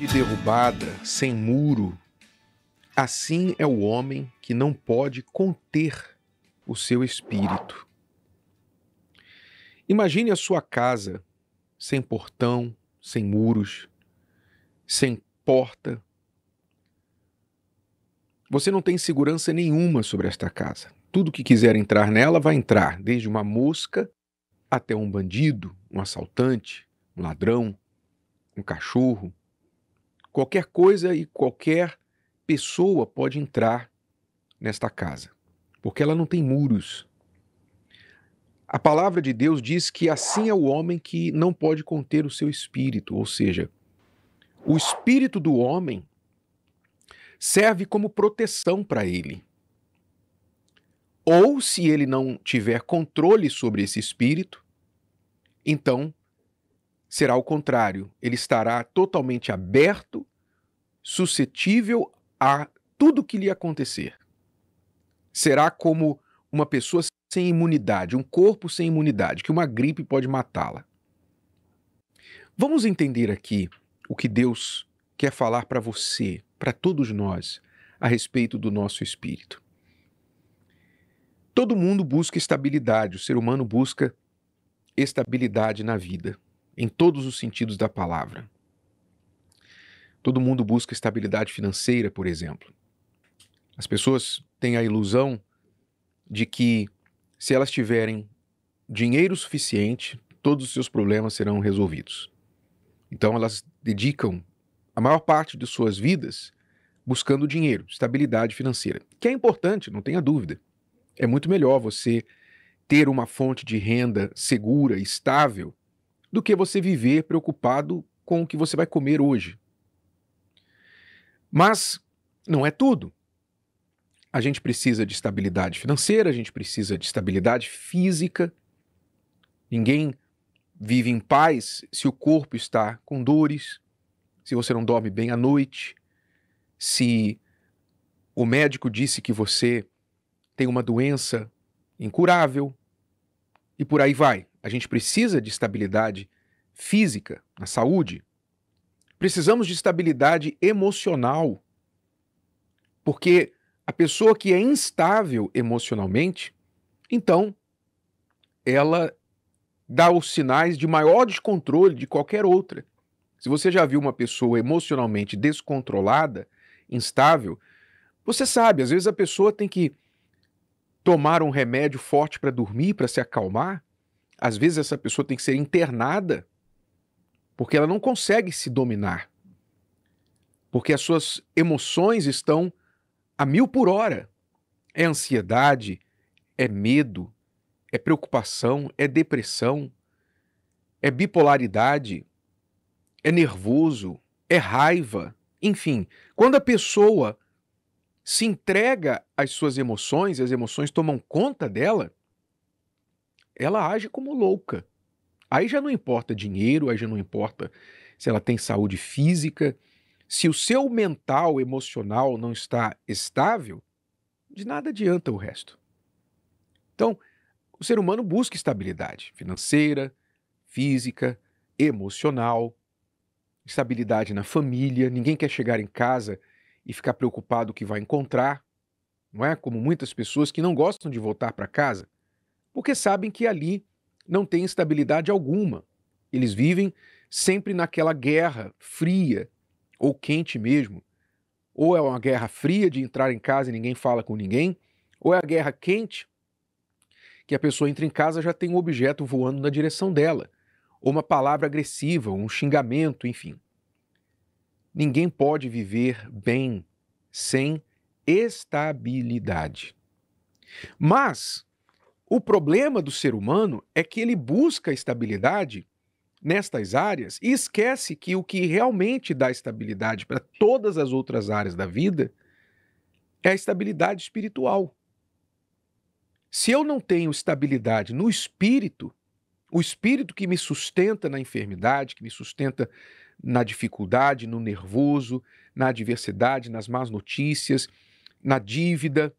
de derrubada, sem muro. Assim é o homem que não pode conter o seu espírito. Imagine a sua casa sem portão, sem muros, sem porta. Você não tem segurança nenhuma sobre esta casa. Tudo que quiser entrar nela vai entrar, desde uma mosca até um bandido, um assaltante, um ladrão, um cachorro, Qualquer coisa e qualquer pessoa pode entrar nesta casa, porque ela não tem muros. A palavra de Deus diz que assim é o homem que não pode conter o seu espírito, ou seja, o espírito do homem serve como proteção para ele. Ou se ele não tiver controle sobre esse espírito, então será o contrário. Ele estará totalmente aberto, suscetível a tudo que lhe acontecer. Será como uma pessoa sem imunidade, um corpo sem imunidade, que uma gripe pode matá-la. Vamos entender aqui o que Deus quer falar para você, para todos nós, a respeito do nosso espírito. Todo mundo busca estabilidade, o ser humano busca estabilidade na vida em todos os sentidos da palavra. Todo mundo busca estabilidade financeira, por exemplo. As pessoas têm a ilusão de que, se elas tiverem dinheiro suficiente, todos os seus problemas serão resolvidos. Então, elas dedicam a maior parte de suas vidas buscando dinheiro, estabilidade financeira, que é importante, não tenha dúvida. É muito melhor você ter uma fonte de renda segura, estável, do que você viver preocupado com o que você vai comer hoje. Mas não é tudo. A gente precisa de estabilidade financeira, a gente precisa de estabilidade física. Ninguém vive em paz se o corpo está com dores, se você não dorme bem à noite, se o médico disse que você tem uma doença incurável e por aí vai. A gente precisa de estabilidade física, na saúde. Precisamos de estabilidade emocional. Porque a pessoa que é instável emocionalmente, então, ela dá os sinais de maior descontrole de qualquer outra. Se você já viu uma pessoa emocionalmente descontrolada, instável, você sabe, às vezes a pessoa tem que tomar um remédio forte para dormir, para se acalmar, às vezes essa pessoa tem que ser internada porque ela não consegue se dominar. Porque as suas emoções estão a mil por hora. É ansiedade, é medo, é preocupação, é depressão, é bipolaridade, é nervoso, é raiva. Enfim, quando a pessoa se entrega às suas emoções, as emoções tomam conta dela, ela age como louca. Aí já não importa dinheiro, aí já não importa se ela tem saúde física, se o seu mental, emocional não está estável, de nada adianta o resto. Então, o ser humano busca estabilidade financeira, física, emocional, estabilidade na família. Ninguém quer chegar em casa e ficar preocupado o que vai encontrar, não é? Como muitas pessoas que não gostam de voltar para casa porque sabem que ali não tem estabilidade alguma. Eles vivem sempre naquela guerra fria ou quente mesmo. Ou é uma guerra fria de entrar em casa e ninguém fala com ninguém, ou é a guerra quente que a pessoa entra em casa já tem um objeto voando na direção dela, ou uma palavra agressiva, um xingamento, enfim. Ninguém pode viver bem sem estabilidade. Mas o problema do ser humano é que ele busca estabilidade nestas áreas e esquece que o que realmente dá estabilidade para todas as outras áreas da vida é a estabilidade espiritual. Se eu não tenho estabilidade no espírito, o espírito que me sustenta na enfermidade, que me sustenta na dificuldade, no nervoso, na adversidade, nas más notícias, na dívida,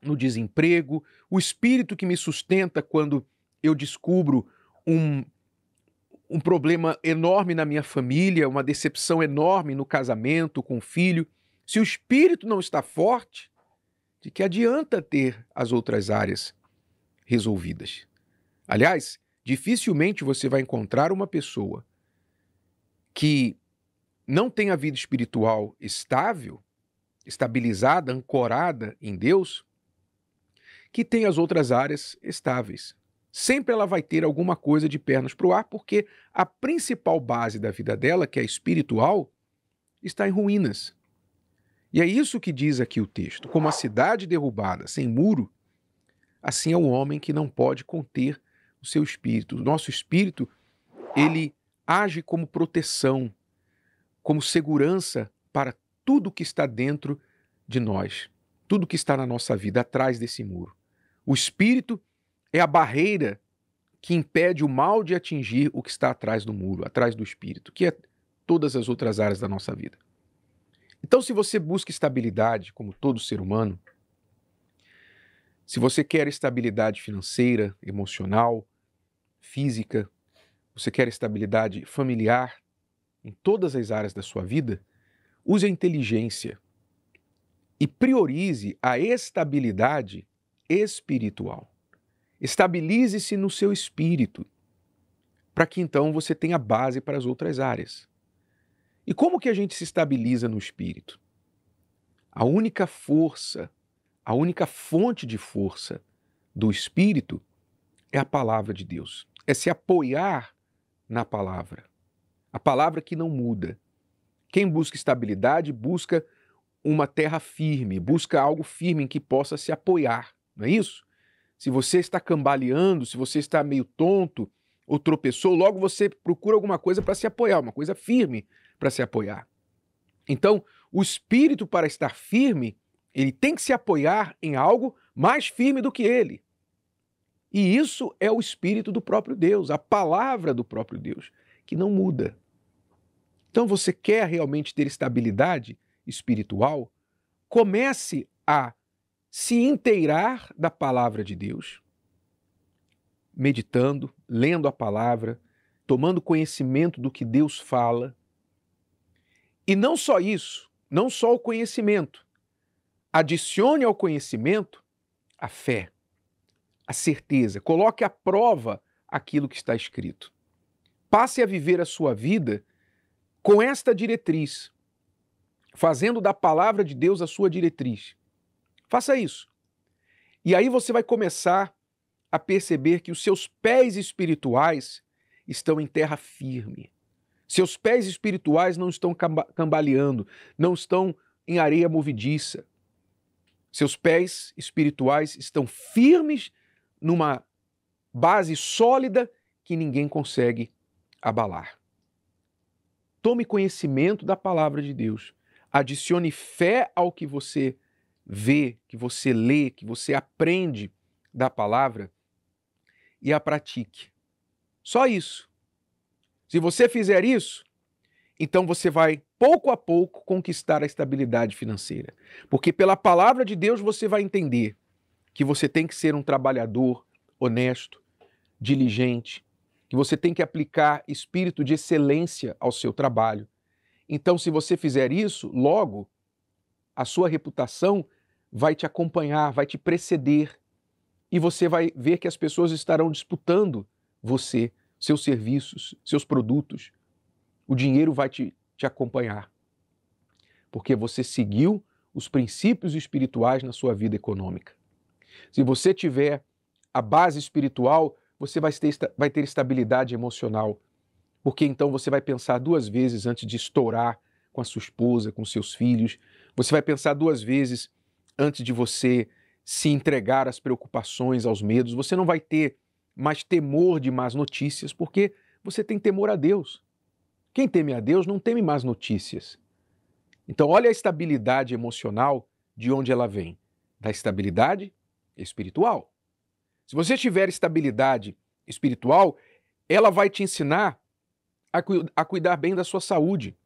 no desemprego, o espírito que me sustenta quando eu descubro um, um problema enorme na minha família, uma decepção enorme no casamento, com o filho. Se o espírito não está forte, de que adianta ter as outras áreas resolvidas? Aliás, dificilmente você vai encontrar uma pessoa que não tem a vida espiritual estável, estabilizada, ancorada em Deus, que tem as outras áreas estáveis. Sempre ela vai ter alguma coisa de pernas para o ar, porque a principal base da vida dela, que é espiritual, está em ruínas. E é isso que diz aqui o texto. Como a cidade derrubada, sem muro, assim é o homem que não pode conter o seu espírito. O nosso espírito, ele age como proteção, como segurança para tudo que está dentro de nós, tudo que está na nossa vida, atrás desse muro. O espírito é a barreira que impede o mal de atingir o que está atrás do muro, atrás do espírito, que é todas as outras áreas da nossa vida. Então, se você busca estabilidade, como todo ser humano, se você quer estabilidade financeira, emocional, física, você quer estabilidade familiar, em todas as áreas da sua vida, use a inteligência e priorize a estabilidade espiritual. Estabilize-se no seu espírito, para que então você tenha base para as outras áreas. E como que a gente se estabiliza no espírito? A única força, a única fonte de força do espírito é a palavra de Deus. É se apoiar na palavra. A palavra que não muda. Quem busca estabilidade busca uma terra firme, busca algo firme em que possa se apoiar não é isso? Se você está cambaleando, se você está meio tonto ou tropeçou, logo você procura alguma coisa para se apoiar, uma coisa firme para se apoiar. Então, o espírito, para estar firme, ele tem que se apoiar em algo mais firme do que ele. E isso é o espírito do próprio Deus, a palavra do próprio Deus, que não muda. Então, você quer realmente ter estabilidade espiritual? Comece a se inteirar da palavra de Deus, meditando, lendo a palavra, tomando conhecimento do que Deus fala. E não só isso, não só o conhecimento. Adicione ao conhecimento a fé, a certeza, coloque à prova aquilo que está escrito. Passe a viver a sua vida com esta diretriz, fazendo da palavra de Deus a sua diretriz. Faça isso. E aí você vai começar a perceber que os seus pés espirituais estão em terra firme. Seus pés espirituais não estão cambaleando, não estão em areia movediça. Seus pés espirituais estão firmes numa base sólida que ninguém consegue abalar. Tome conhecimento da palavra de Deus. Adicione fé ao que você vê, que você lê, que você aprende da palavra e a pratique. Só isso. Se você fizer isso, então você vai pouco a pouco conquistar a estabilidade financeira. Porque pela palavra de Deus você vai entender que você tem que ser um trabalhador honesto, diligente, que você tem que aplicar espírito de excelência ao seu trabalho. Então, se você fizer isso, logo a sua reputação vai te acompanhar, vai te preceder e você vai ver que as pessoas estarão disputando você, seus serviços, seus produtos. O dinheiro vai te, te acompanhar, porque você seguiu os princípios espirituais na sua vida econômica. Se você tiver a base espiritual, você vai ter, vai ter estabilidade emocional, porque então você vai pensar duas vezes antes de estourar com a sua esposa, com seus filhos. Você vai pensar duas vezes antes de você se entregar às preocupações, aos medos. Você não vai ter mais temor de más notícias, porque você tem temor a Deus. Quem teme a Deus não teme más notícias. Então, olha a estabilidade emocional de onde ela vem: da estabilidade espiritual. Se você tiver estabilidade espiritual, ela vai te ensinar a, cu a cuidar bem da sua saúde.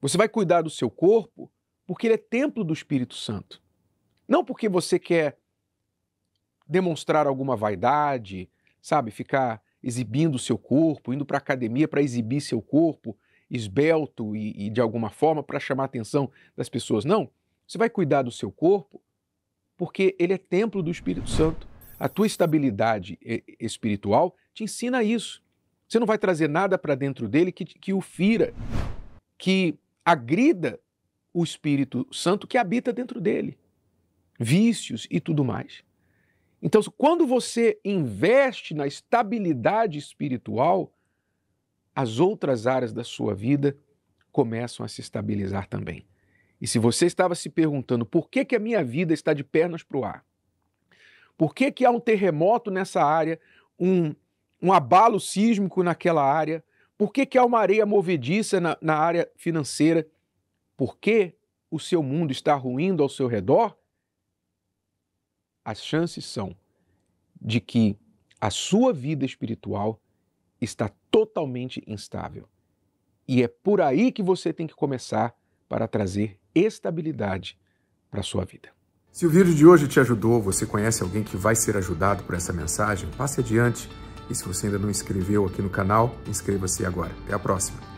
Você vai cuidar do seu corpo, porque ele é templo do Espírito Santo. Não porque você quer demonstrar alguma vaidade, sabe, ficar exibindo o seu corpo, indo para a academia para exibir seu corpo esbelto e, e de alguma forma para chamar a atenção das pessoas. Não. Você vai cuidar do seu corpo porque ele é templo do Espírito Santo. A tua estabilidade espiritual te ensina isso. Você não vai trazer nada para dentro dele que, que o fira, que agrida o Espírito Santo que habita dentro dele vícios e tudo mais. Então, quando você investe na estabilidade espiritual, as outras áreas da sua vida começam a se estabilizar também. E se você estava se perguntando por que, que a minha vida está de pernas para o ar, por que, que há um terremoto nessa área, um, um abalo sísmico naquela área, por que, que há uma areia movediça na, na área financeira, por que o seu mundo está ruindo ao seu redor, as chances são de que a sua vida espiritual está totalmente instável. E é por aí que você tem que começar para trazer estabilidade para a sua vida. Se o vídeo de hoje te ajudou, você conhece alguém que vai ser ajudado por essa mensagem, passe adiante. E se você ainda não inscreveu aqui no canal, inscreva-se agora. Até a próxima!